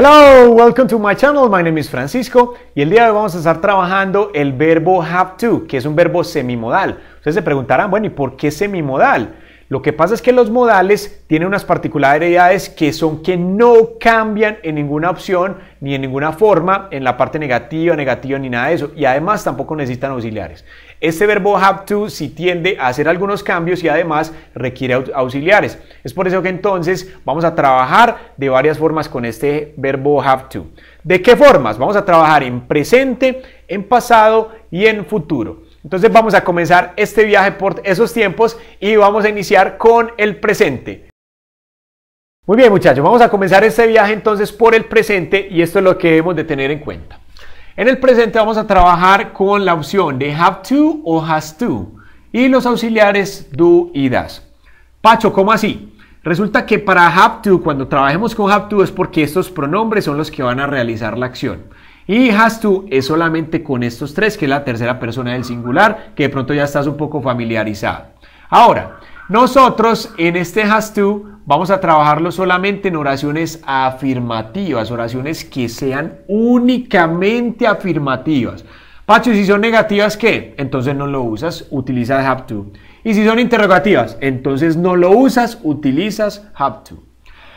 Hello, welcome to my channel. My name is Francisco y el día de hoy vamos a estar trabajando el verbo have to, que es un verbo semimodal. Ustedes se preguntarán, bueno, ¿y por qué semimodal? Lo que pasa es que los modales tienen unas particularidades que son que no cambian en ninguna opción ni en ninguna forma en la parte negativa, negativa ni nada de eso. Y además tampoco necesitan auxiliares. Este verbo have to si tiende a hacer algunos cambios y además requiere auxiliares. Es por eso que entonces vamos a trabajar de varias formas con este verbo have to. ¿De qué formas? Vamos a trabajar en presente, en pasado y en futuro. Entonces vamos a comenzar este viaje por esos tiempos y vamos a iniciar con el presente. Muy bien muchachos, vamos a comenzar este viaje entonces por el presente y esto es lo que debemos de tener en cuenta. En el presente vamos a trabajar con la opción de have to o has to y los auxiliares do y das. Pacho, ¿cómo así? Resulta que para have to, cuando trabajemos con have to es porque estos pronombres son los que van a realizar la acción. Y has to es solamente con estos tres, que es la tercera persona del singular, que de pronto ya estás un poco familiarizado. Ahora, nosotros en este has to Vamos a trabajarlo solamente en oraciones afirmativas, oraciones que sean únicamente afirmativas. Pacho, si son negativas, ¿qué? Entonces no lo usas, utilizas have to. Y si son interrogativas, entonces no lo usas, utilizas have to.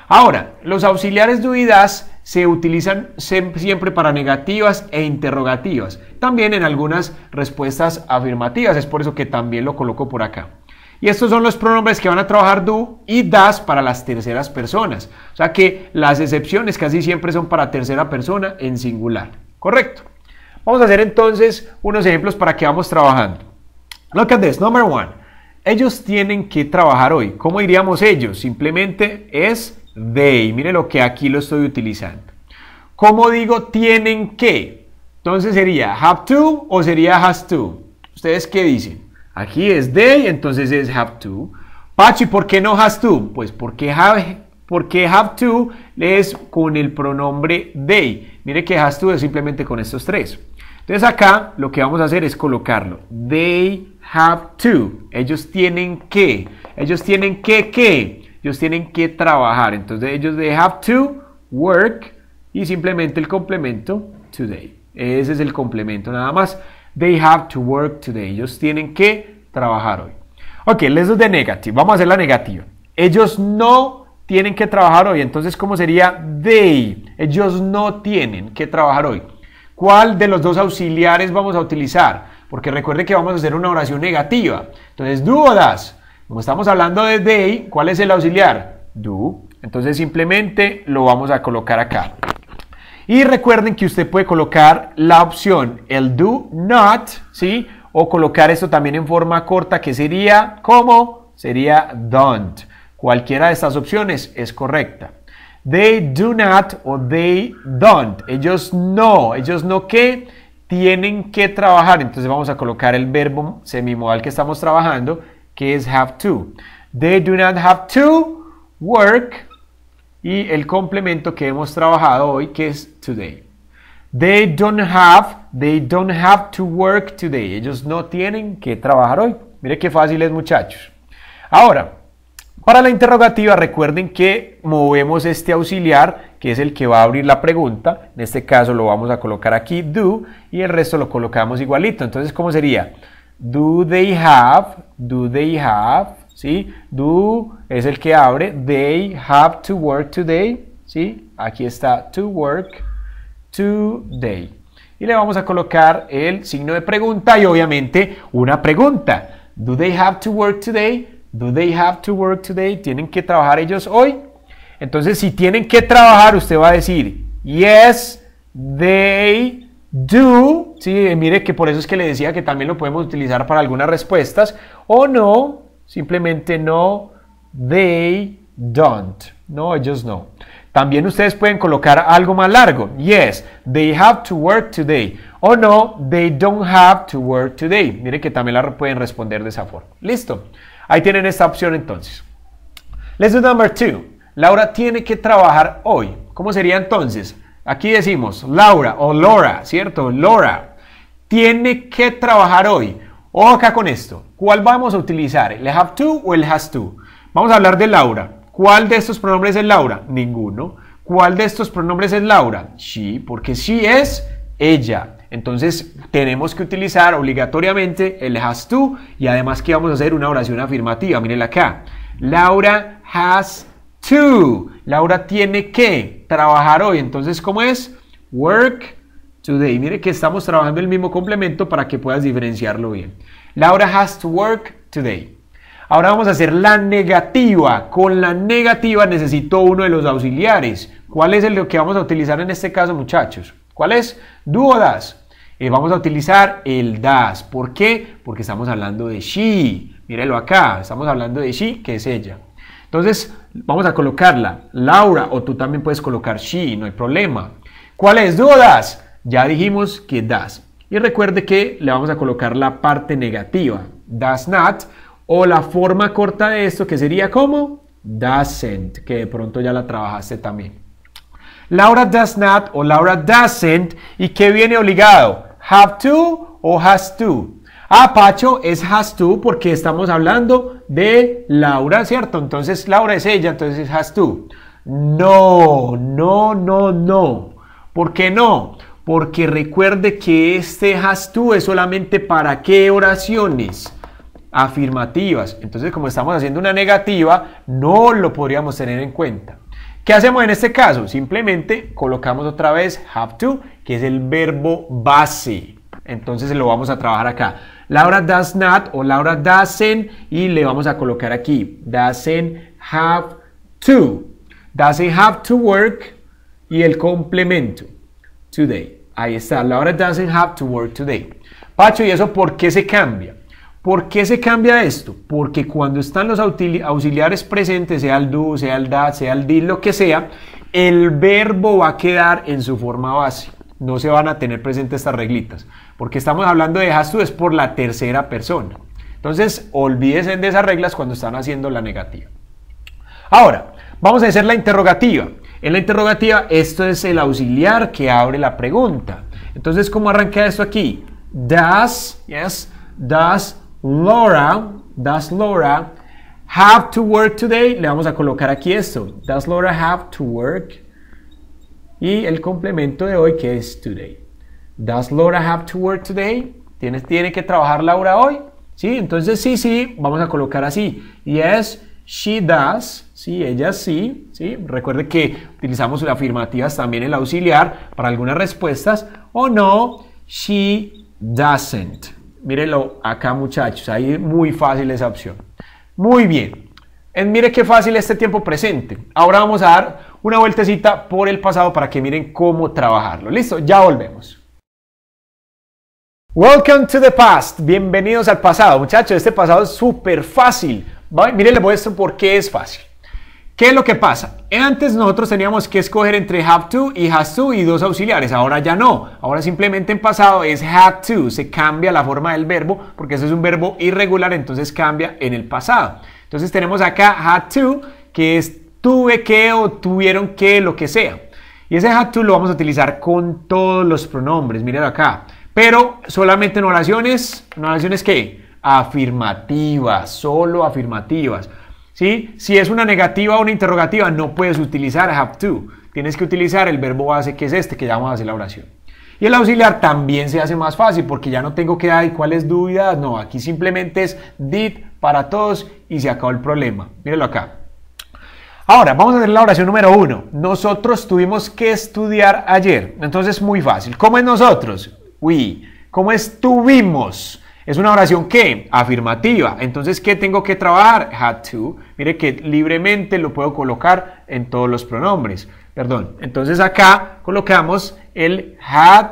Ahora, los auxiliares dudas se utilizan siempre para negativas e interrogativas. También en algunas respuestas afirmativas, es por eso que también lo coloco por acá. Y estos son los pronombres que van a trabajar do y das para las terceras personas. O sea que las excepciones casi siempre son para tercera persona en singular. Correcto. Vamos a hacer entonces unos ejemplos para que vamos trabajando. Look at this, number one. Ellos tienen que trabajar hoy. ¿Cómo diríamos ellos? Simplemente es they. Mire lo que aquí lo estoy utilizando. ¿Cómo digo tienen que? Entonces sería have to o sería has to. ¿Ustedes qué dicen? Aquí es they, entonces es have to. ¿y ¿por qué no has to? Pues porque have, porque have to es con el pronombre they. Mire que has to es simplemente con estos tres. Entonces acá lo que vamos a hacer es colocarlo. They have to. Ellos tienen que. Ellos tienen que qué. Ellos tienen que trabajar. Entonces ellos they have to work y simplemente el complemento today. Ese es el complemento nada más. They have to work today. Ellos tienen que trabajar hoy. Ok, let's do the negative. Vamos a hacer la negativa. Ellos no tienen que trabajar hoy. Entonces, ¿cómo sería they? Ellos no tienen que trabajar hoy. ¿Cuál de los dos auxiliares vamos a utilizar? Porque recuerde que vamos a hacer una oración negativa. Entonces, do o das. Como estamos hablando de they, ¿cuál es el auxiliar? Do. Entonces simplemente lo vamos a colocar acá. Y recuerden que usted puede colocar la opción el do not, ¿sí? O colocar esto también en forma corta, que sería como sería don't. Cualquiera de estas opciones es correcta. They do not o they don't. Ellos no, ellos no que tienen que trabajar. Entonces vamos a colocar el verbo semimodal que estamos trabajando, que es have to. They do not have to work y el complemento que hemos trabajado hoy que es today. They don't have, they don't have to work today. Ellos no tienen que trabajar hoy. Mire qué fácil es, muchachos. Ahora, para la interrogativa, recuerden que movemos este auxiliar, que es el que va a abrir la pregunta. En este caso lo vamos a colocar aquí, do, y el resto lo colocamos igualito. Entonces, ¿cómo sería? Do they have, do they have ¿sí? Do es el que abre. They have to work today, ¿sí? Aquí está to work today. Y le vamos a colocar el signo de pregunta y obviamente una pregunta. Do they have to work today? Do they have to work today? ¿Tienen que trabajar ellos hoy? Entonces, si tienen que trabajar, usted va a decir, yes, they do. Sí, mire que por eso es que le decía que también lo podemos utilizar para algunas respuestas. O no, simplemente no. They don't. No, ellos no. También ustedes pueden colocar algo más largo. Yes, they have to work today. O no, they don't have to work today. miren que también la pueden responder de esa forma. Listo. Ahí tienen esta opción entonces. Let's do number two. Laura tiene que trabajar hoy. ¿Cómo sería entonces? Aquí decimos Laura o Laura, ¿cierto? Laura tiene que trabajar hoy. Ojo acá con esto. ¿Cuál vamos a utilizar? ¿El have to o el has to? Vamos a hablar de Laura. ¿Cuál de estos pronombres es Laura? Ninguno. ¿Cuál de estos pronombres es Laura? She, porque she es ella. Entonces tenemos que utilizar obligatoriamente el has to y además que vamos a hacer una oración afirmativa. Mírenla acá. Laura has to. Laura tiene que trabajar hoy. Entonces, ¿cómo es? Work today. Mire que estamos trabajando el mismo complemento para que puedas diferenciarlo bien. Laura has to work today. Ahora vamos a hacer la negativa. Con la negativa necesito uno de los auxiliares. ¿Cuál es el que vamos a utilizar en este caso, muchachos? ¿Cuál es? Do eh, vamos a utilizar el das. ¿Por qué? Porque estamos hablando de she. Mírelo acá. Estamos hablando de she, que es ella. Entonces, vamos a colocarla. Laura, o tú también puedes colocar she, no hay problema. ¿Cuál es? ¿Do ya dijimos que does Y recuerde que le vamos a colocar la parte negativa, does not, o la forma corta de esto que sería como doesn't, que de pronto ya la trabajaste también. Laura does not o Laura doesn't, ¿y qué viene obligado? Have to o has to. Ah, Pacho, es has to porque estamos hablando de Laura, ¿cierto? Entonces Laura es ella, entonces has to. No, no, no, no. ¿Por qué no? porque recuerde que este has to es solamente para qué oraciones afirmativas. Entonces, como estamos haciendo una negativa, no lo podríamos tener en cuenta. ¿Qué hacemos en este caso? Simplemente colocamos otra vez have to, que es el verbo base. Entonces lo vamos a trabajar acá. Laura does not o Laura doesn't y le vamos a colocar aquí doesn't have to. Doesn't have to work y el complemento today. Ahí está. Laura doesn't have to work today. Pacho, ¿y eso por qué se cambia? ¿Por qué se cambia esto? Porque cuando están los auxiliares presentes, sea el do, sea el that, sea el did, lo que sea, el verbo va a quedar en su forma base. No se van a tener presentes estas reglitas. Porque estamos hablando de has to es por la tercera persona. Entonces, olvídense de esas reglas cuando están haciendo la negativa. Ahora, vamos a hacer la interrogativa. En la interrogativa, esto es el auxiliar que abre la pregunta. Entonces, ¿cómo arranca esto aquí? Does, yes, does Laura, does Laura have to work today? Le vamos a colocar aquí esto. Does Laura have to work? Y el complemento de hoy que es today. Does Laura have to work today? ¿Tiene, tiene que trabajar Laura hoy? Sí, entonces sí, sí, vamos a colocar así. Yes, she does. Sí, ella sí, sí. Recuerde que utilizamos las afirmativas también el auxiliar para algunas respuestas. O no, she doesn't. Mírenlo acá muchachos, ahí es muy fácil esa opción. Muy bien. En, mire qué fácil este tiempo presente. Ahora vamos a dar una vueltecita por el pasado para que miren cómo trabajarlo. Listo, ya volvemos. Welcome to the past. Bienvenidos al pasado, muchachos. Este pasado es súper fácil. Miren, les muestro por qué es fácil. ¿Qué es lo que pasa? Antes nosotros teníamos que escoger entre have to y has to y dos auxiliares, ahora ya no. Ahora simplemente en pasado es had to, se cambia la forma del verbo porque ese es un verbo irregular, entonces cambia en el pasado. Entonces tenemos acá had to, que es tuve que o tuvieron que, lo que sea. Y ese had to lo vamos a utilizar con todos los pronombres, miren acá. Pero solamente en oraciones, ¿en oraciones qué? Afirmativas, solo afirmativas. ¿sí? Si es una negativa o una interrogativa, no puedes utilizar have to. Tienes que utilizar el verbo base que es este, que ya vamos a hacer la oración. Y el auxiliar también se hace más fácil porque ya no tengo que dar cuáles dudas. No, aquí simplemente es did para todos y se acabó el problema. Míralo acá. Ahora, vamos a hacer la oración número uno. Nosotros tuvimos que estudiar ayer. Entonces, muy fácil. ¿Cómo es nosotros? We. ¿Cómo estuvimos? Es una oración que afirmativa. Entonces, ¿qué tengo que trabajar? Had to. Mire que libremente lo puedo colocar en todos los pronombres. Perdón. Entonces acá colocamos el had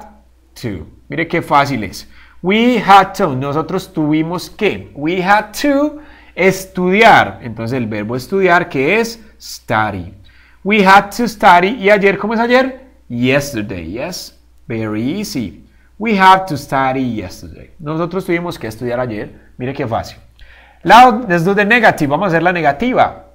to. Mire qué fácil es. We had to. Nosotros tuvimos que. We had to estudiar. Entonces el verbo estudiar que es study. We had to study. ¿Y ayer cómo es ayer? Yesterday. Yes. Very easy. We have to study yesterday. Nosotros tuvimos que estudiar ayer. Mire qué fácil. Now, let's do the negative. Vamos a hacer la negativa.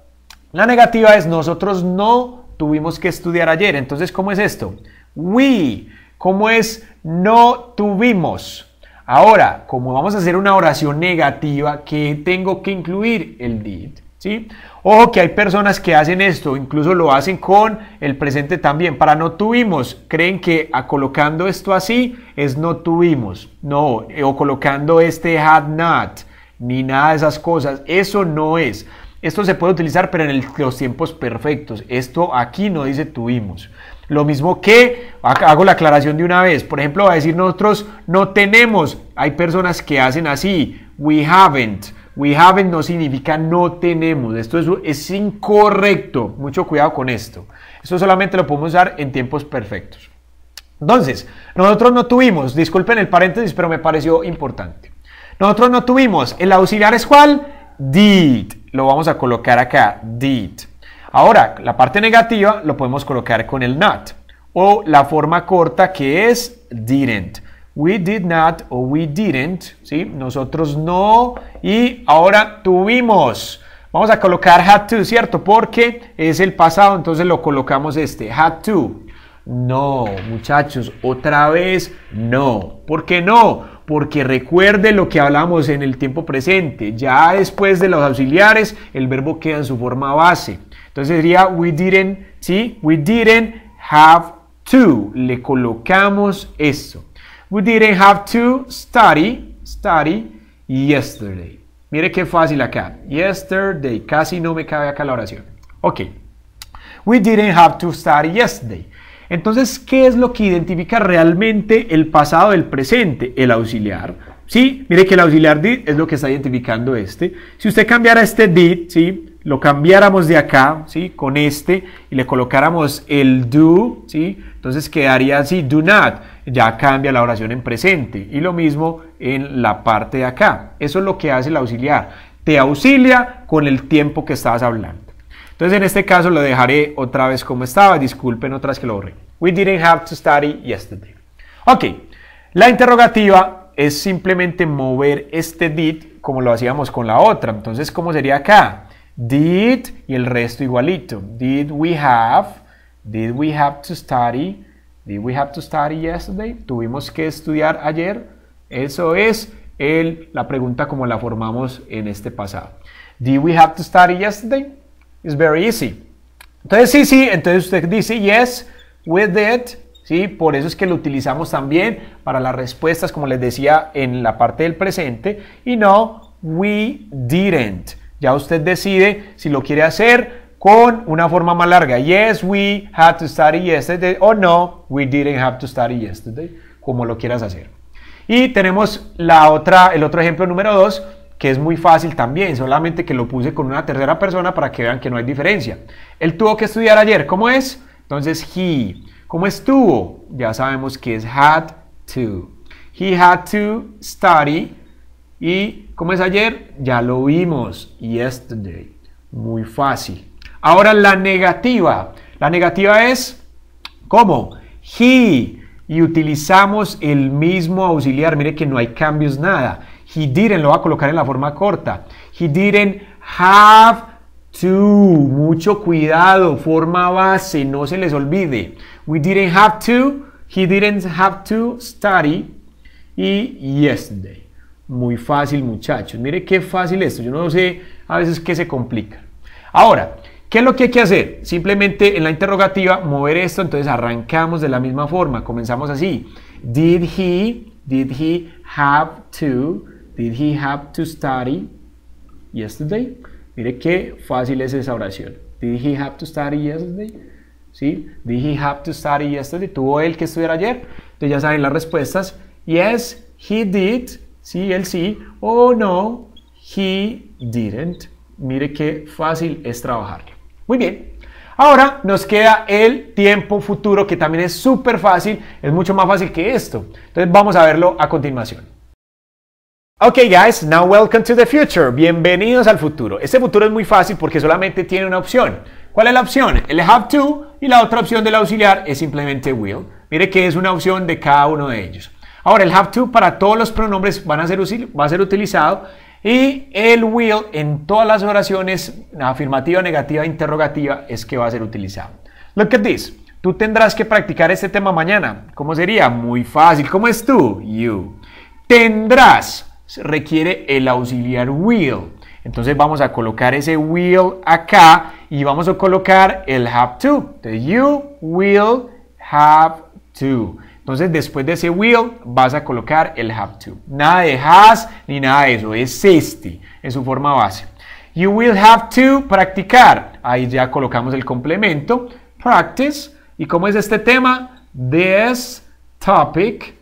La negativa es nosotros no tuvimos que estudiar ayer. Entonces, ¿cómo es esto? We. ¿Cómo es no tuvimos? Ahora, como vamos a hacer una oración negativa, ¿qué tengo que incluir? El did. Ojo que hay personas que hacen esto, incluso lo hacen con el presente también. Para no tuvimos, creen que a colocando esto así es no tuvimos, no, eh, o colocando este had not, ni nada de esas cosas. Eso no es. Esto se puede utilizar, pero en los tiempos perfectos. Esto aquí no dice tuvimos. Lo mismo que hago la aclaración de una vez. Por ejemplo, va a decir nosotros no tenemos. Hay personas que hacen así. We haven't. We haven't no significa no tenemos. Esto es, incorrecto. Mucho cuidado con esto. Esto solamente lo podemos usar en tiempos perfectos. Entonces, nosotros no tuvimos, disculpen el paréntesis, pero me pareció importante. Nosotros no tuvimos, el auxiliar es cuál? Did. Lo vamos a colocar acá, did. Ahora, la parte negativa lo podemos colocar con el not o la forma corta que es didn't. We did not o we didn't, ¿sí? Nosotros no y ahora tuvimos. Vamos a colocar had to, ¿cierto? Porque es el pasado, entonces lo colocamos este, had to. No, muchachos, otra vez no. ¿Por qué no? Porque recuerde lo que hablamos en el tiempo presente. Ya después de los auxiliares, el verbo queda en su forma base. Entonces sería we didn't, ¿sí? We didn't have to. Le colocamos esto. We didn't have to study, study yesterday. Mire qué fácil acá. Yesterday. Casi no me cabe acá la oración. Ok. We didn't have to study yesterday. Entonces, ¿qué es lo que identifica realmente el pasado el presente? El auxiliar. ¿Sí? Mire que el auxiliar did es lo que está identificando este. Si usted cambiara este did, ¿sí? lo cambiáramos de acá, ¿sí? Con este y le colocáramos el do, ¿sí? Entonces quedaría así, do not. Ya cambia la oración en presente. Y lo mismo en la parte de acá. Eso es lo que hace el auxiliar. Te auxilia con el tiempo que estabas hablando. Entonces en este caso lo dejaré otra vez como estaba. Disculpen otras que lo borré. We didn't have to study yesterday. Ok, la interrogativa es simplemente mover este did como lo hacíamos con la otra. Entonces, ¿cómo sería acá? Did y el resto igualito. Did we have? Did we have to study? Did we have to study yesterday? Tuvimos que estudiar ayer. Eso es la pregunta como la formamos en este pasado. Did we have to study yesterday? It's very easy. Entonces sí, sí, entonces usted dice yes, we did. ¿sí? Por eso es que lo utilizamos también para las respuestas, como les decía en la parte del presente. Y no, we didn't. Ya usted decide si lo quiere hacer con una forma más larga. Yes, we had to study yesterday. O no, we didn't have to study yesterday. Como lo quieras hacer. Y tenemos la otra, el otro ejemplo número dos, que es muy fácil también, solamente que lo puse con una tercera persona para que vean que no hay diferencia. Él tuvo que estudiar ayer, ¿cómo es? Entonces, he. ¿Cómo estuvo? Ya sabemos que es had to. He had to study y como es ayer, ya lo vimos, yesterday. Muy fácil. Ahora la negativa. La negativa es ¿cómo? He. Y utilizamos el mismo auxiliar. Mire que no hay cambios, nada. He didn't lo va a colocar en la forma corta. He didn't have to. Mucho cuidado, forma base, no se les olvide. We didn't have to. He didn't have to study. Y yesterday. Muy fácil, muchachos. Mire qué fácil esto. Yo no sé a veces qué se complica. Ahora, ¿qué es lo que hay que hacer? Simplemente en la interrogativa mover esto, entonces arrancamos de la misma forma. Comenzamos así. Did he, did he have to, did he have to study yesterday? Mire qué fácil es esa oración. Did he have to study yesterday? ¿Sí? Did he have to study yesterday? ¿Tuvo él que estudiar ayer? Entonces ya saben las respuestas. Yes, he did. Sí, él sí. O oh, no, he didn't. Mire qué fácil es trabajarlo. Muy bien. Ahora nos queda el tiempo futuro que también es súper fácil. Es mucho más fácil que esto. Entonces vamos a verlo a continuación. Ok guys, now welcome to the future. Bienvenidos al futuro. Este futuro es muy fácil porque solamente tiene una opción. ¿Cuál es la opción? El have to y la otra opción del auxiliar es simplemente will. Mire que es una opción de cada uno de ellos. Ahora, el have to para todos los pronombres van a ser, va a ser utilizado y el will en todas las oraciones, afirmativa, negativa, interrogativa, es que va a ser utilizado. Look at this. Tú tendrás que practicar este tema mañana. ¿Cómo sería? Muy fácil. ¿Cómo es tú? You. Tendrás requiere el auxiliar will. Entonces vamos a colocar ese will acá y vamos a colocar el have to. The you will have to. Entonces, después de ese will, vas a colocar el have to. Nada de has ni nada de eso. Es este en su forma base. You will have to practicar. Ahí ya colocamos el complemento. Practice. ¿Y cómo es este tema? This topic.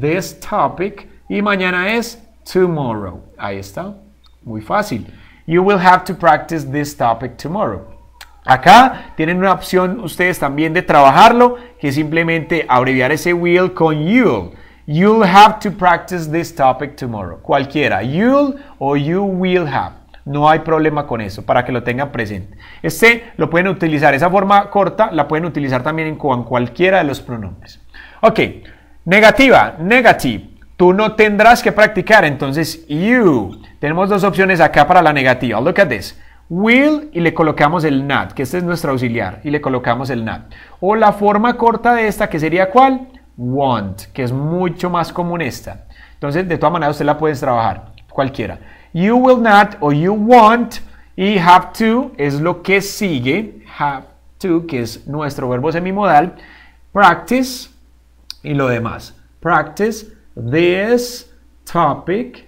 This topic. Y mañana es tomorrow. Ahí está. Muy fácil. You will have to practice this topic tomorrow. Acá tienen una opción ustedes también de trabajarlo, que es simplemente abreviar ese will con you'll. You'll have to practice this topic tomorrow. Cualquiera, you'll o you will have. No hay problema con eso, para que lo tengan presente. Este lo pueden utilizar, esa forma corta la pueden utilizar también con cualquiera de los pronombres. Ok, negativa, negative. Tú no tendrás que practicar, entonces you. Tenemos dos opciones acá para la negativa. Look at this will y le colocamos el not, que este es nuestro auxiliar, y le colocamos el not. O la forma corta de esta, que sería cuál? Want, que es mucho más común esta. Entonces, de todas maneras, usted la puedes trabajar, cualquiera. You will not o you want y have to es lo que sigue. Have to, que es nuestro verbo semimodal. Practice y lo demás. Practice this topic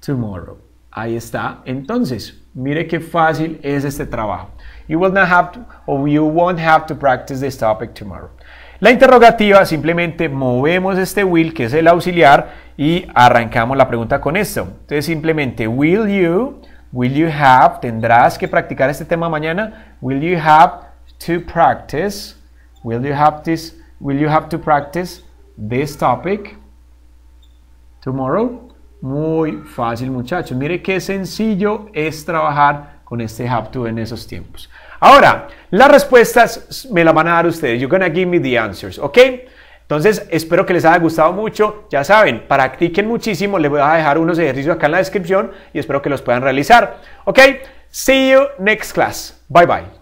tomorrow. Ahí está. Entonces, Mire qué fácil es este trabajo. You will not have to, or you won't have to practice this topic tomorrow. La interrogativa, simplemente movemos este will, que es el auxiliar, y arrancamos la pregunta con esto. Entonces simplemente, will you, will you have, tendrás que practicar este tema mañana, will you have to practice, will you have this, will you have to practice this topic tomorrow? muy fácil muchachos. Mire qué sencillo es trabajar con este two en esos tiempos. Ahora, las respuestas me las van a dar ustedes. You're gonna give me the answers, ¿ok? Entonces, espero que les haya gustado mucho. Ya saben, practiquen muchísimo. Les voy a dejar unos ejercicios acá en la descripción y espero que los puedan realizar. ¿Ok? See you next class. Bye bye.